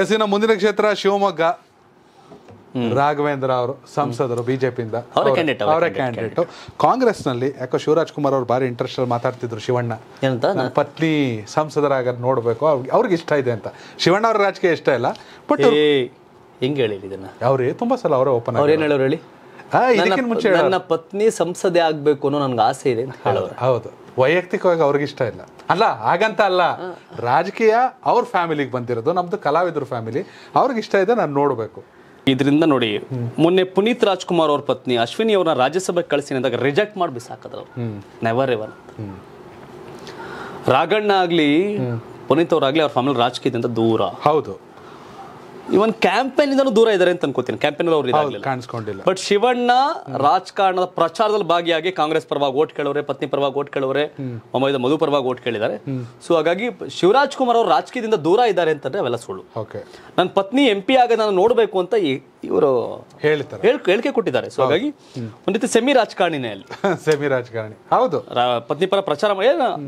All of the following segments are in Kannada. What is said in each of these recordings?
ಎಸ್ ಇನ್ನು ಮುಂದಿನ ಕ್ಷೇತ್ರ ಶಿವಮೊಗ್ಗ ರಾಘವೇಂದ್ರ ಅವರು ಸಂಸದರು ಬಿಜೆಪಿಯಿಂದ ಅವರೇ ಕ್ಯಾಂಡಿಡೇಟ್ ಕಾಂಗ್ರೆಸ್ ನಲ್ಲಿ ಯಾಕೋ ಶಿವರಾಜ್ ಕುಮಾರ್ ಅವರು ಭಾರಿ ಇಂಟ್ರೆಸ್ಟ್ ಅಲ್ಲಿ ಮಾತಾಡ್ತಿದ್ರು ಶಿವಣ್ಣ ಪತ್ನಿ ಸಂಸದರಾಗ ನೋಡ್ಬೇಕು ಅವ್ರಿಗೆ ಇಷ್ಟ ಇದೆ ಅಂತ ಶಿವಣ್ಣ ಅವ್ರ ರಾಜಕೀಯ ಇಷ್ಟ ಇಲ್ಲ ಬಟ್ ಹೆಂಗ್ ಹೇಳಿ ಇದನ್ನ ಅವ್ರೇ ತುಂಬಾ ಸಲ ಅವರೇ ಓಪನ್ ಅವ್ರು ಏನ್ ಹೇಳೋರು ಹೇಳಿ ನನ್ನ ಪತ್ನಿ ಸಂಸದೆ ಆಗ್ಬೇಕು ಅನ್ನೋ ನನ್ಗೆ ಆಸೆ ಇದೆ ಅಂತ ಹೇಳೋರು ಹೌದು ವೈಯಕ್ತಿಕವಾಗಿ ಅವ್ರಿಗೆ ಇಷ್ಟ ಇಲ್ಲ ಅಲ್ಲ ಹಾಗಂತ ಅಲ್ಲ ರಾಜಕೀಯ ಅವ್ರ ಫ್ಯಾಮಿಲಿಗೆ ಬಂದಿರೋದು ನಮ್ದು ಕಲಾವಿದ್ರ ಫ್ಯಾಮಿಲಿ ಅವ್ರಿಗೆ ಇಷ್ಟ ಇದೆ ನಾನು ನೋಡಬೇಕು ಇದರಿಂದ ನೋಡಿ ಮೊನ್ನೆ ಪುನೀತ್ ರಾಜ್ಕುಮಾರ್ ಅವ್ರ ಪತ್ನಿ ಅಶ್ವಿನಿ ಅವ್ರನ್ನ ರಾಜ್ಯಸಭೆಗೆ ಕಳಿಸಿ ಅಂದಾಗ ರಿಜೆಕ್ಟ್ ಮಾಡಿ ಬಿಸಾಕದ್ರು ನೆವರ್ ಎವರ್ ರಾಘಣ್ಣ ಆಗ್ಲಿ ಪುನೀತ್ ಅವ್ರಾಗ್ಲಿ ಅವ್ರ ಫ್ಯಾಮಿಲಿ ರಾಜಕೀಯದಿಂದ ದೂರ ಹೌದು ಇವನ್ ಕ್ಯಾಂಪೇನ್ ಇಂದನೂ ದೂರ ಇದ್ದಾರೆ ಅಂತ ಅನ್ಕೋತೀನಿ ಕ್ಯಾಂಪೇನ್ ಅವ್ರು ಕಾಣಿಸ್ಕೊಂಡಿಲ್ಲ ಬಟ್ ಶಿವಣ್ಣ ರಾಜಕಾರಣದ ಪ್ರಚಾರದಲ್ಲಿ ಭಾಗಿಯಾಗಿ ಕಾಂಗ್ರೆಸ್ ಪರವಾಗಿ ಓಟ್ ಕೇಳೋರೆ ಪತ್ನಿ ಪರವಾಗಿ ಓಟ್ ಕೇಳೋರೆ ಮೊಮ್ಮದ ಮಧು ಪರವಾಗಿ ಓಟ್ ಕೇಳಿದ್ದಾರೆ ಸೊ ಹಾಗಾಗಿ ಶಿವರಾಜ್ ಕುಮಾರ್ ಅವರು ರಾಜಕೀಯದಿಂದ ದೂರ ಇದ್ದಾರೆ ಅಂತಂದ್ರೆ ಅವೆಲ್ಲ ಸುಳ್ಳು ನನ್ನ ಪತ್ನಿ ಎಂ ಪಿ ಆಗ ನಾನು ನೋಡಬೇಕು ಅಂತ ಇವರು ಹೇಳ್ತಾರೆ ಹೇಳಿಕೆ ಕೊಟ್ಟಿದ್ದಾರೆ ಸೊ ಹಾಗಾಗಿ ಒಂದ್ ರೀತಿ ಸೆಮಿ ರಾಜಕಾರಣಿನೇ ಅಲ್ಲಿ ಸೆಮಿ ರಾಜಕಾರಣಿ ಹೌದು ಪತ್ನಿ ಪರ ಪ್ರಚಾರ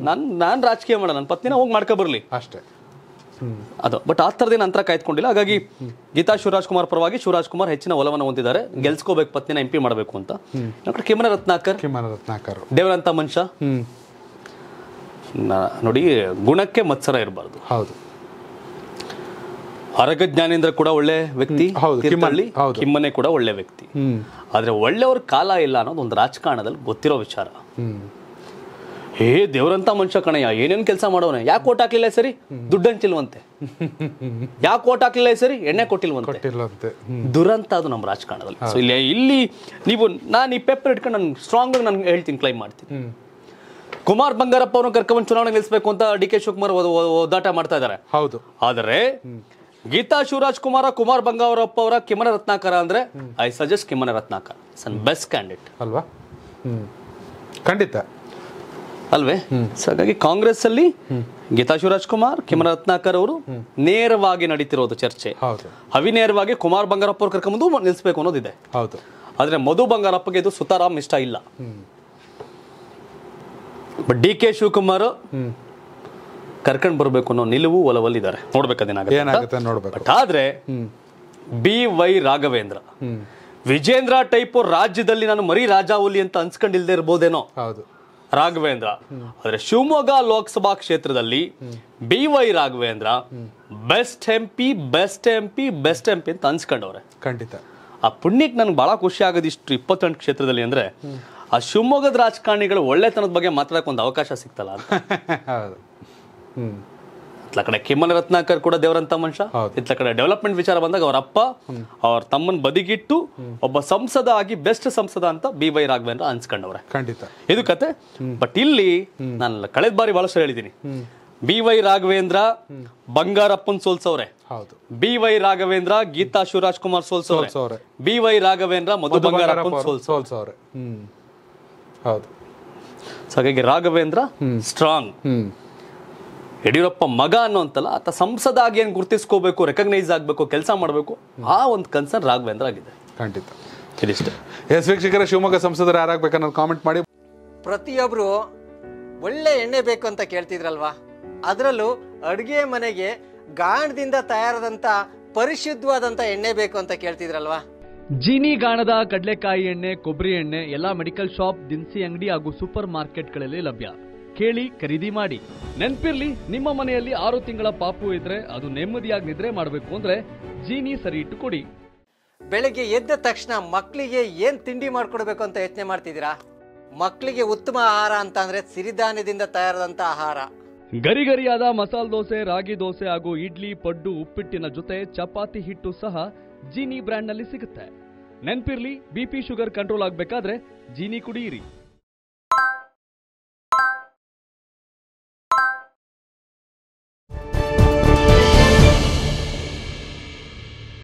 ನಾನು ನಾನು ರಾಜಕೀಯ ಮಾಡೋಣ ನನ್ನ ಪತ್ನಿನ ಹೋಗಿ ಮಾಡ್ಕೊ ಬರ್ಲಿ ಅಷ್ಟೇ ಅದು ಬಟ್ ಆ ಥರದ ನಂತರ ಕಾಯ್ದುಕೊಂಡಿಲ್ಲ ಹಾಗಾಗಿ ಗೀತಾ ಶಿವರಾಜ್ ಕುಮಾರ್ ಪರವಾಗಿ ಶಿವರಾಜ್ ಕುಮಾರ್ ಹೆಚ್ಚಿನ ಒಲವನ್ನು ಹೊಂದಿದ್ದಾರೆ ಗೆಲ್ಸ್ಕೋಬೇಕು ಪತ್ನಿನ ಎಂಪಿ ಪಿ ಮಾಡಬೇಕು ಅಂತ ಡಾಕ್ಟರ್ ಕಿಮನ ರತ್ನಾಕರ್ ರತ್ನಾಕರ್ ದೇವರಂತ ಮನುಷ್ಯ ನೋಡಿ ಗುಣಕ್ಕೆ ಮತ್ಸರ ಇರಬಾರ್ದು ಹೌದು ಅರಗ ಜ್ಞಾನೇಂದ್ರ ಕೂಡ ಒಳ್ಳೆ ವ್ಯಕ್ತಿ ಕಿಮ್ಮನೆ ಕೂಡ ಒಳ್ಳೆ ವ್ಯಕ್ತಿ ಆದ್ರೆ ಒಳ್ಳೆಯವ್ರ ಕಾಲ ಇಲ್ಲ ಅನ್ನೋದು ಒಂದು ರಾಜಕಾರಣದಲ್ಲಿ ಗೊತ್ತಿರೋ ವಿಚಾರ ಹೇ ದೇವ್ರಂತ ಮನುಷ್ಯ ಕಣಯ್ಯ ಏನೇನು ಕೆಲಸ ಮಾಡೋನೆ ಯಾಕೆ ಓಟ್ ಹಾಕ್ಲಿಲ್ಲ ಸರಿ ದುಡ್ಡು ಹಂಚಿಲ್ವಂತೆ ಯಾಕೆ ಓಟ್ ಹಾಕ್ಲಿಲ್ಲ ಸರಿ ಎಣ್ಣೆ ಕೊಟ್ಟಿಲ್ವಂತೆ ದುರಂತ ಅದು ನಮ್ಮ ರಾಜಕಾರಣದಲ್ಲಿ ಸೊ ಇಲ್ಲಿ ಇಲ್ಲಿ ನೀವು ನಾನು ಈ ಪೇಪರ್ ಇಟ್ಕೊಂಡು ನಾನು ಸ್ಟ್ರಾಂಗ್ ಆಗಿ ನಾನು ಹೇಳ್ತೀನಿ ಕ್ಲೈಮ್ ಮಾಡ್ತೀನಿ ಕುಮಾರ್ ಬಂಗಾರಪ್ಪ ಅವ್ರನ್ನ ಕರ್ಕೊಂಡು ಚುನಾವಣೆ ನಿಲ್ಲಿಸಬೇಕು ಅಂತ ಡಿ ಕೆ ಶಿವಕುಮಾರ್ ಓದಾಟ ಮಾಡ್ತಾ ಇದ್ದಾರೆ ಹೌದು ಆದರೆ ಗೀತಾ ಶಿವರಾಜ್ ಕುಮಾರ ಕುಮಾರ್ ಬಂಗಾರಪ್ಪ ಅವರ ಕಿಮನ ರತ್ನಾಕರ ಅಂದ್ರೆ I suggest Kimmane Ratnakar best candidate ಅಲ್ವಾ ಖಂಡಿತ ಅಲ್ವೇ ಸೊ ಹಾಗಾಗಿ ಕಾಂಗ್ರೆಸ್ ಅಲ್ಲಿ ಶಿವರಾಜ್ ಕುಮಾರ್ ಕೆಮರ ರತ್ನಾಕರ್ ಅವರು ನೇರವಾಗಿ ನಡೀತಿರೋದು ಚರ್ಚೆ ಅವಿನೇರವಾಗಿ ಕುಮಾರ್ ಬಂಗಾರಪ್ಪ ಅವ್ರು ಕರ್ಕೊಂಬಂದು ನಿಲ್ಸ್ಬೇಕು ಅನ್ನೋದಿದೆ ಆದ್ರೆ ಮಧು ಬಂಗಾರಪ್ಪಗೆ ಇದು ಸುತಾರಾಮ್ ಇಷ್ಟ ಇಲ್ಲ ಬಟ್ ಡಿ ಕೆ ಶಿವಕುಮಾರ್ ಕರ್ಕೊಂಡು ಬರಬೇಕು ಅನ್ನೋ ನಿಲುವು ಒಲವಲ್ಲಿದ್ದಾರೆ ನೋಡ್ಬೇಕಾಗುತ್ತೆ ಬಟ್ ಆದ್ರೆ B Y Raghavendra Vijayendra type ರಾಜ್ಯದಲ್ಲಿ ನಾನು ಮರಿ ರಾಜಾವಲಿ ಅಂತ ಅನ್ಸ್ಕೊಂಡಿಲ್ದೇ ಇರ್ಬೋದೇನೋ ಹೌದು ರಾಘವೇಂದ್ರ ಆದ್ರೆ ಶಿವಮೊಗ್ಗ ಲೋಕಸಭಾ ಕ್ಷೇತ್ರದಲ್ಲಿ B Y Raghavendra best M P best M P best M P ಅಂತ ಅನ್ಸ್ಕೊಂಡವ್ರೆ ಖಂಡಿತ ಆ ಪುಣ್ಯಕ್ಕೆ ನನ್ಗೆ ಬಹಳ ಖುಷಿ ಆಗೋದು ಇಷ್ಟು ಇಪ್ಪತ್ತೆಂಟು ಕ್ಷೇತ್ರದಲ್ಲಿ ಅಂದ್ರೆ ಆ ಶಿವಮೊಗ್ಗದ ರಾಜಕಾರಣಿಗಳು ಒಳ್ಳೆತನದ ಬಗ್ಗೆ ಮಾತಾಡೋಕೆ ಒಂದು ಅವಕಾಶ ಸಿಗ್ತಲ್ಲ ಹೌದು ಇತ್ಲ ಕಡೆ ಕಿಮ್ಮನ ರತ್ನಾಕರ್ ಕೂಡ ದೇವರಂತ ಮನುಷ್ಯ ಇತ್ಲ ಕಡೆ ಡೆವಲಪ್ಮೆಂಟ್ ವಿಚಾರ ಬಂದಾಗ ಅವರ ಅಪ್ಪ ಅವ್ರ ತಮ್ಮನ್ ಬದಿಗಿಟ್ಟು ಒಬ್ಬ ಸಂಸದ ಆಗಿ ಬೆಸ್ಟ್ ಸಂಸದ ಅಂತ ಬಿ ವೈ ರಾಘವೇಂದ್ರ ಅನ್ಸ್ಕೊಂಡವ್ರೆ ಖಂಡಿತ ಇದು ಕತೆ ಬಟ್ ಇಲ್ಲಿ ನನ್ನ ಕಳೆದ ಬಾರಿ ಬಹಳಷ್ಟು ಹೇಳಿದ್ದೀನಿ ಬಿ ವೈ ರಾಘವೇಂದ್ರ ಬಂಗಾರಪ್ಪನ್ ಸೋಲ್ಸವ್ರೆ ಬಿ ವೈ ರಾಘವೇಂದ್ರ ಗೀತಾ ಶಿವರಾಜ್ ಕುಮಾರ್ ಸೋಲ್ಸವ್ರೆ ಬಿ ವೈ ರಾಘವೇಂದ್ರ ಮಧು ಬಂಗಾರಪ್ಪನ್ ಸೋಲ್ಸವ್ರೆ ಹೌದು ಹಾಗಾಗಿ ರಾಘವೇಂದ್ರ ಸ್ಟ್ರಾಂಗ್ ಯಡಿಯೂರಪ್ಪ ಮಗ ಅನ್ನೋ ಅಂತಲ್ಲ ಆತ ಸಂಸದಾಗಿ ಏನು ಗುರುತಿಸ್ಕೋಬೇಕು ರೆಕಗ್ನೈಸ್ ಆಗಬೇಕು ಕೆಲಸ ಮಾಡಬೇಕು ಆ ಒಂದು ಕನ್ಸರ್ನ್ ರಾಘವೇಂದ್ರ ಆಗಿದೆ ಖಂಡಿತ ಎಸ್ ವೀಕ್ಷಕರ ಶಿವಮೊಗ್ಗ ಸಂಸದರು ಅನ್ನೋದು ಕಾಮೆಂಟ್ ಮಾಡಿ ಪ್ರತಿಯೊಬ್ಬರು ಒಳ್ಳೆ ಎಣ್ಣೆ ಬೇಕು ಅಂತ ಕೇಳ್ತಿದ್ರಲ್ವಾ ಅದರಲ್ಲೂ ಅಡುಗೆ ಮನೆಗೆ ಗಾಣದಿಂದ ತಯಾರಾದಂಥ ಪರಿಶುದ್ಧವಾದಂಥ ಎಣ್ಣೆ ಬೇಕು ಅಂತ ಕೇಳ್ತಿದ್ರಲ್ವಾ ಜೀನಿ ಗಾಣದ ಕಡಲೆಕಾಯಿ ಎಣ್ಣೆ ಕೊಬ್ಬರಿ ಎಣ್ಣೆ ಎಲ್ಲಾ ಮೆಡಿಕಲ್ ಶಾಪ್ ದಿನಸಿ ಅಂಗಡಿ ಹಾಗೂ ಸೂಪರ್ ಮಾರ್ಕೆಟ್ಗಳಲ್ಲಿ ಲಭ್ಯ ಕೇಳಿ ಖರೀದಿ ಮಾಡಿ ನೆನ್ಪಿರ್ಲಿ ನಿಮ್ಮ ಮನೆಯಲ್ಲಿ ಆರು ತಿಂಗಳ ಪಾಪು ಇದ್ರೆ ಅದು ನೆಮ್ಮದಿಯಾಗಿ ನಿದ್ರೆ ಮಾಡಬೇಕು ಅಂದ್ರೆ ಜೀನಿ ಸರಿ ಇಟ್ಟು ಕೊಡಿ ಬೆಳಿಗ್ಗೆ ಎದ್ದ ತಕ್ಷಣ ಮಕ್ಕಳಿಗೆ ಏನ್ ತಿಂಡಿ ಮಾಡ್ಕೊಡ್ಬೇಕು ಅಂತ ಯೋಚನೆ ಮಾಡ್ತಿದ್ದೀರಾ ಮಕ್ಕಳಿಗೆ ಉತ್ತಮ ಆಹಾರ ಅಂತ ಅಂದ್ರೆ ಸಿರಿಧಾನ್ಯದಿಂದ ತಯಾರಾದಂತ ಆಹಾರ ಗರಿಗರಿಯಾದ ಮಸಾಲೆ ದೋಸೆ ರಾಗಿ ದೋಸೆ ಹಾಗೂ ಇಡ್ಲಿ ಪಡ್ಡು ಉಪ್ಪಿಟ್ಟಿನ ಜೊತೆ ಚಪಾತಿ ಹಿಟ್ಟು ಸಹ ಜೀನಿ ಬ್ರ್ಯಾಂಡ್ನಲ್ಲಿ ಸಿಗುತ್ತೆ ನೆನ್ಪಿರ್ಲಿ ಬಿಪಿ ಶುಗರ್ ಕಂಟ್ರೋಲ್ ಆಗ್ಬೇಕಾದ್ರೆ ಜೀನಿ ಕುಡಿಯಿರಿ